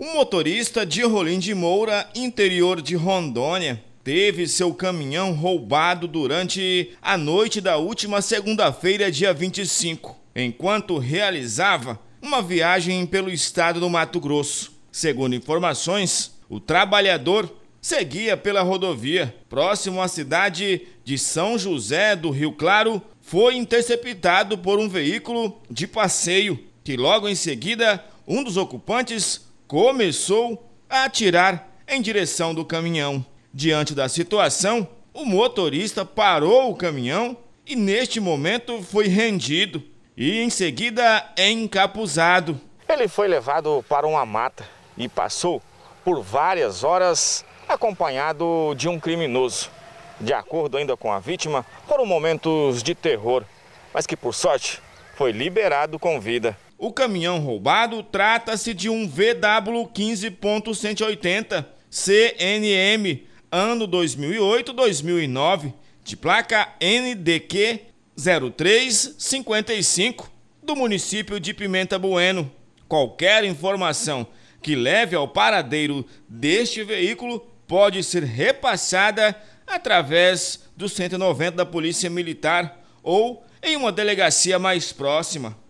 Um motorista de Rolim de Moura, interior de Rondônia, teve seu caminhão roubado durante a noite da última segunda-feira, dia 25, enquanto realizava uma viagem pelo estado do Mato Grosso. Segundo informações, o trabalhador seguia pela rodovia, próximo à cidade de São José do Rio Claro, foi interceptado por um veículo de passeio que logo em seguida um dos ocupantes começou a atirar em direção do caminhão. Diante da situação, o motorista parou o caminhão e, neste momento, foi rendido e, em seguida, encapuzado. Ele foi levado para uma mata e passou por várias horas acompanhado de um criminoso. De acordo ainda com a vítima, foram momentos de terror, mas que, por sorte, foi liberado com vida. O caminhão roubado trata-se de um VW 15.180 CNM, ano 2008-2009, de placa NDQ 0355, do município de Pimenta Bueno. Qualquer informação que leve ao paradeiro deste veículo pode ser repassada através do 190 da Polícia Militar ou em uma delegacia mais próxima.